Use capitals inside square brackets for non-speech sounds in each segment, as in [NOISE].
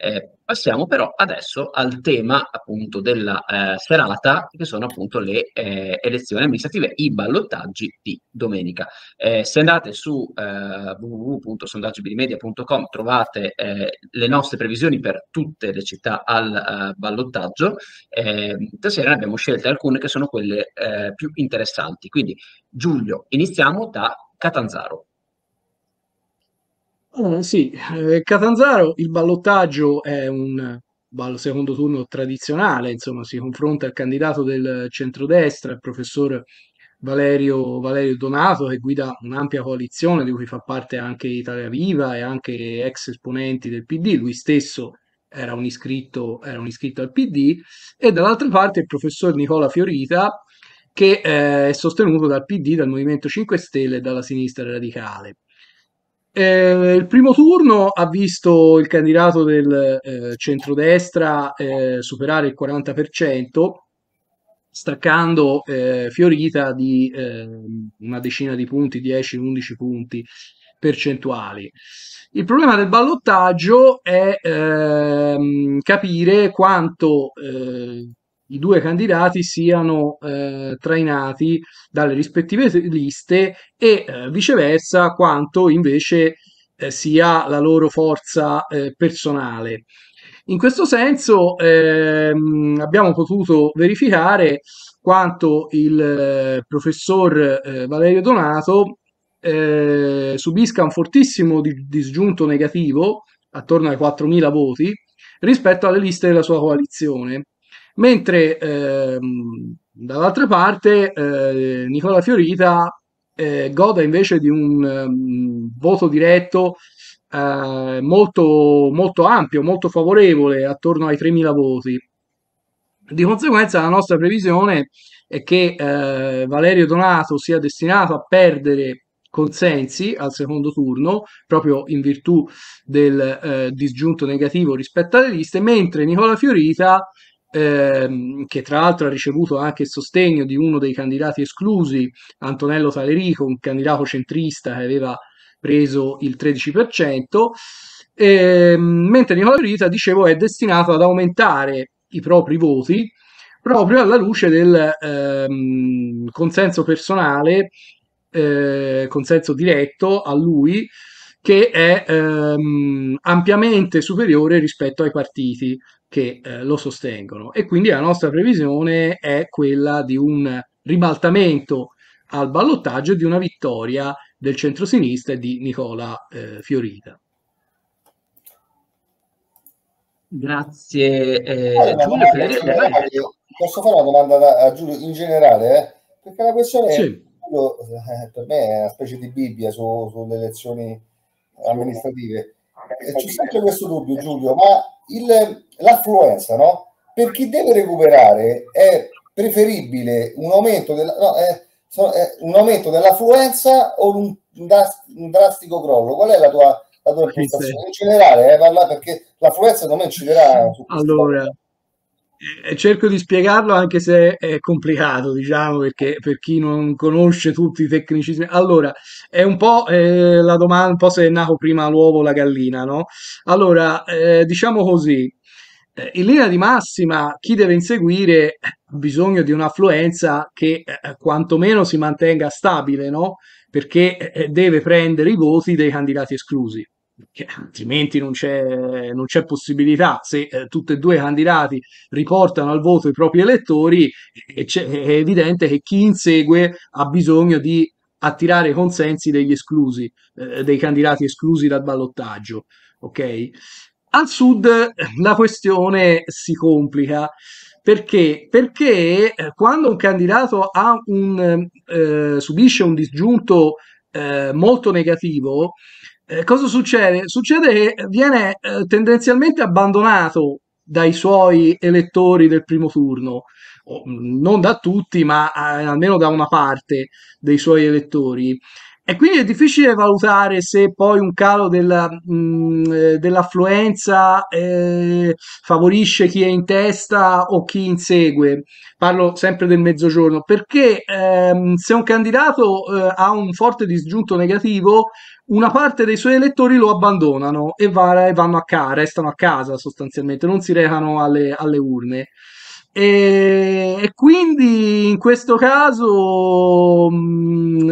Eh, passiamo però adesso al tema appunto della eh, serata, che sono appunto le eh, elezioni amministrative, i ballottaggi di domenica. Eh, se andate su eh, www.sondaggibilimedia.com trovate eh, le nostre previsioni per tutte le città al ballottaggio. Ehm, stasera ne abbiamo scelte alcune che sono quelle più interessanti. Quindi Giulio, iniziamo da Catanzaro. Eh, sì, eh, Catanzaro il ballottaggio è un secondo turno tradizionale, insomma, si confronta il candidato del centrodestra, il professor Valerio, Valerio Donato, che guida un'ampia coalizione di cui fa parte anche Italia Viva e anche ex esponenti del PD, lui stesso era un iscritto, era un iscritto al PD, e dall'altra parte il professor Nicola Fiorita, che eh, è sostenuto dal PD, dal Movimento 5 Stelle e dalla sinistra radicale. Eh, il primo turno ha visto il candidato del eh, centrodestra eh, superare il 40%, staccando eh, Fiorita di eh, una decina di punti, 10-11 punti percentuali. Il problema del ballottaggio è ehm, capire quanto eh, i due candidati siano eh, trainati dalle rispettive liste e eh, viceversa quanto invece eh, sia la loro forza eh, personale. In questo senso ehm, abbiamo potuto verificare quanto il eh, professor eh, Valerio Donato subisca un fortissimo di- disgiunto negativo, attorno ai 4.000 voti, rispetto alle liste della sua coalizione mentre ehm, dall'altra parte eh, Nicola Fiorita eh, goda invece di un um, voto diretto eh, molto, molto ampio, molto favorevole, attorno ai 3.000 voti. Di conseguenza la nostra previsione è che eh, Valerio Donato sia destinato a perdere consensi al secondo turno, proprio in virtù del eh, disgiunto negativo rispetto alle liste, mentre Nicola Fiorita ehm, che tra l'altro ha ricevuto anche il sostegno di uno dei candidati esclusi, Antonello Talerico, un candidato centrista che aveva preso il 13%, ehm, mentre Nicola Rita, dicevo, è destinato ad aumentare i propri voti proprio alla luce del ehm, consenso personale, eh, consenso diretto a lui, che è ehm, ampiamente superiore rispetto ai partiti che eh, lo sostengono e quindi la nostra previsione è quella di un ribaltamento al ballottaggio e di una vittoria del centrosinistra e di Nicola eh, Fiorita. Grazie eh, eh Giulio. Per... Posso fare una domanda da, a Giulio in generale? Eh. Perché la questione sì. è, eh, per me è una specie di Bibbia su, sulle elezioni amministrative. Eh, c'è sempre questo dubbio, Giulio, ma il, l'affluenza, no? Per chi deve recuperare è preferibile un aumento, della, no, è, è un aumento dell'affluenza o un, un, drastico crollo? Qual è la tua, la tua impostazione? In generale, eh, parla, perché l'affluenza non inciderà su questo. Allora, cerco di spiegarlo anche se è complicato, diciamo, perché per chi non conosce tutti i tecnicismi. Allora, è un po' eh, la domanda, un po' se è nato prima l'uovo o la gallina, no? Allora, eh, diciamo così, eh, in linea di massima chi deve inseguire ha eh, bisogno di un'affluenza che eh, quantomeno si mantenga stabile, no? Perché deve prendere i voti dei candidati esclusi perché altrimenti non c'è, non c'è possibilità. Se eh, tutti e due i candidati riportano al voto i propri elettori, è, è evidente che chi insegue ha bisogno di attirare i consensi degli esclusi, eh, dei candidati esclusi dal ballottaggio. Okay? Al sud eh, la questione si complica. Perché? Perché eh, quando un candidato un, eh, subisce un disgiunto eh, molto negativo, eh, cosa succede? Succede che viene eh, tendenzialmente abbandonato dai suoi elettori del primo turno, mm, non da tutti, ma eh, almeno da una parte dei suoi elettori. E quindi è difficile valutare se poi un calo della, mh, mm, eh, dell'affluenza eh, favorisce chi è in testa o chi insegue. Parlo sempre del mezzogiorno, perché ehm, se un candidato eh, ha un forte disgiunto negativo, una parte dei suoi elettori lo abbandonano e va, vanno a casa, restano a casa sostanzialmente, non si recano alle, alle urne. E, quindi in questo caso mh, mm,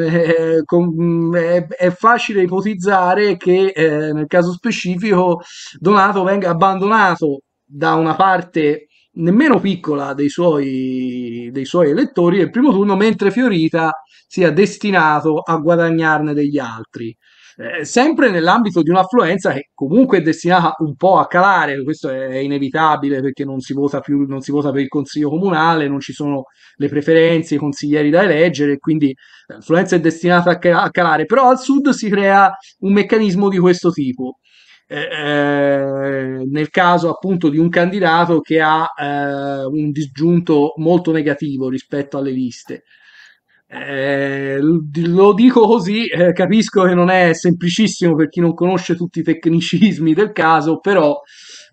[LAUGHS] eh, con, mm, è, è, facile ipotizzare che eh, nel caso specifico Donato venga abbandonato da una parte nemmeno piccola dei suoi, dei suoi elettori nel primo turno, mentre Fiorita sia destinato a guadagnarne degli altri. Eh, sempre nell'ambito di un'affluenza che comunque è destinata un po' a calare, questo è inevitabile perché non si vota più, non si vota per il consiglio comunale, non ci sono le preferenze, i consiglieri da eleggere, quindi eh, l'affluenza è destinata a calare, però al sud si crea un meccanismo di questo tipo. Eh, eh, nel caso appunto di un candidato che ha eh, un disgiunto molto negativo rispetto alle liste. Eh, lo dico così, eh, capisco che non è semplicissimo per chi non conosce tutti i tecnicismi del caso, però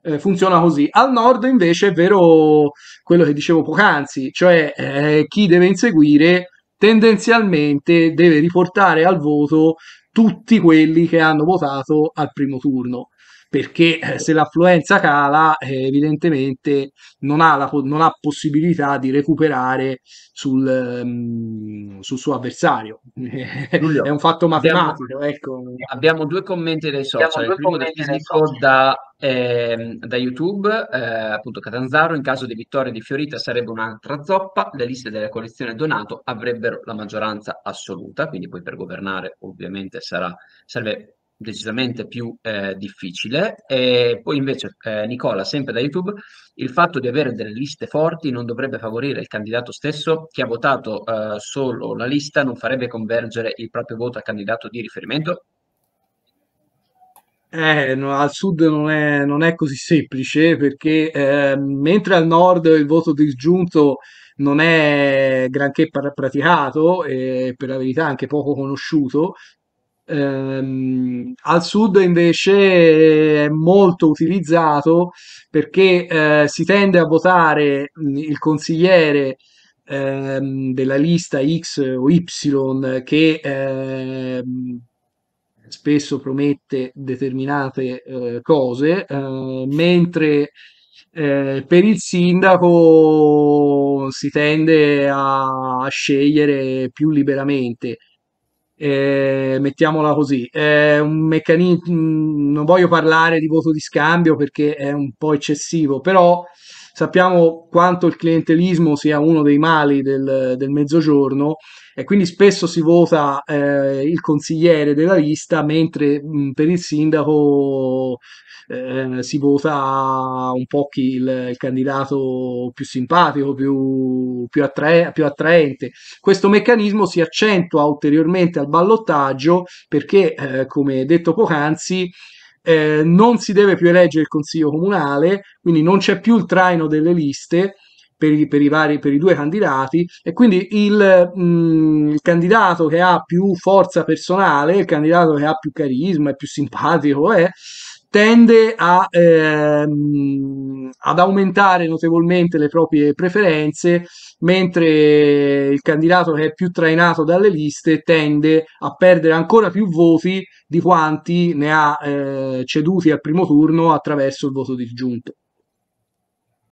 eh, funziona così. Al nord invece è vero quello che dicevo poc'anzi, cioè eh, chi deve inseguire tendenzialmente deve riportare al voto tutti quelli che hanno votato al primo turno perché eh, se l'affluenza cala eh, evidentemente non ha, la, non ha, possibilità di recuperare sul, ehm, sul suo avversario. [LAUGHS] Giulio, è un fatto matematico. Abbiamo, ecco. abbiamo due commenti dai social. Il primo da fisico da, eh, da YouTube, eh, appunto Catanzaro, in caso di vittoria di Fiorita sarebbe un'altra zoppa, le liste della coalizione Donato avrebbero la maggioranza assoluta, quindi poi per governare ovviamente sarà, serve decisamente più eh, difficile. E poi invece eh, Nicola, sempre da YouTube, il fatto di avere delle liste forti non dovrebbe favorire il candidato stesso, chi ha votato eh, solo la lista non farebbe convergere il proprio voto al candidato di riferimento? Eh, no, al sud non è, non è, così semplice perché eh, mentre al nord il voto disgiunto non è granché praticato e per la verità anche poco conosciuto, Ehm, al sud invece è molto utilizzato perché eh, si tende a votare mh, il consigliere ehm, della lista X o Y che ehm, spesso promette determinate eh, cose, eh, mentre eh, per il sindaco si tende a, a scegliere più liberamente eh, mettiamola così, è un meccanismo, mm, non voglio parlare di voto di scambio perché è un po' eccessivo, però Sappiamo quanto il clientelismo sia uno dei mali del, del mezzogiorno e quindi spesso si vota eh, il consigliere della lista, mentre mh, per il sindaco eh, si vota un po' chi il, il candidato più simpatico, più, più, attra- più, attraente. Questo meccanismo si accentua ulteriormente al ballottaggio perché, eh, come detto poc'anzi, eh, non si deve più eleggere il consiglio comunale, quindi non c'è più il traino delle liste per i, per i, vari, per i due candidati e quindi il, mh, mm, il, candidato che ha più forza personale, il candidato che ha più carisma, è più simpatico, è, eh, tende a, ehm, ad aumentare notevolmente le proprie preferenze, mentre il candidato che è più trainato dalle liste tende a perdere ancora più voti di quanti ne ha eh, ceduti al primo turno attraverso il voto disgiunto.